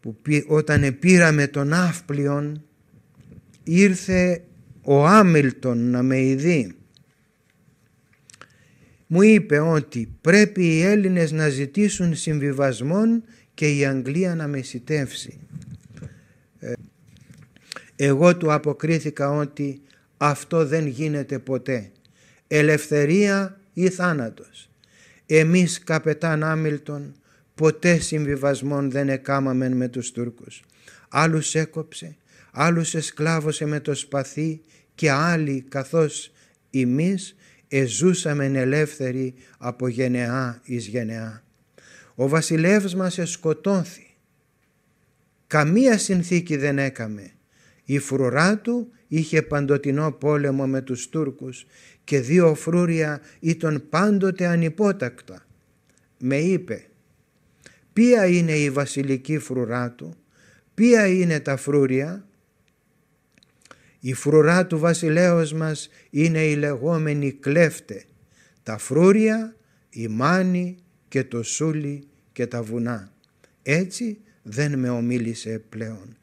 που όταν πήραμε τον Αφπλιόν ήρθε ο Άμιλτον να με ειδεί. Μου είπε ότι πρέπει οι Έλληνες να ζητήσουν συμβιβασμό και η Αγγλία να με ε, Εγώ του αποκρίθηκα ότι αυτό δεν γίνεται ποτέ. Ελευθερία ή θάνατος. Εμείς καπετάν Άμιλτον ποτέ συμβιβασμών δεν εκάμαμεν με τους Τούρκους. Άλλους έκοψε, άλλους εσκλάβωσε με το σπαθί και άλλοι καθώς εμείς εζούσαμεν ελεύθεροι από γενεά εις γενεά. Ο βασιλεύς μας εσκοτώθη. Καμία συνθήκη δεν έκαμε. Η φρουρά του είχε παντοτινό πόλεμο με τους Τούρκους και δύο φρούρια ήταν πάντοτε ανυπότακτα. Με είπε ποια είναι η βασιλική φρουρά του, ποια είναι τα φρούρια. Η φρουρά του βασιλέως μας είναι η λεγόμενη κλέφτε, τα φρούρια, η μάνη και το σούλι και τα βουνά. Έτσι δεν με ομίλησε πλέον.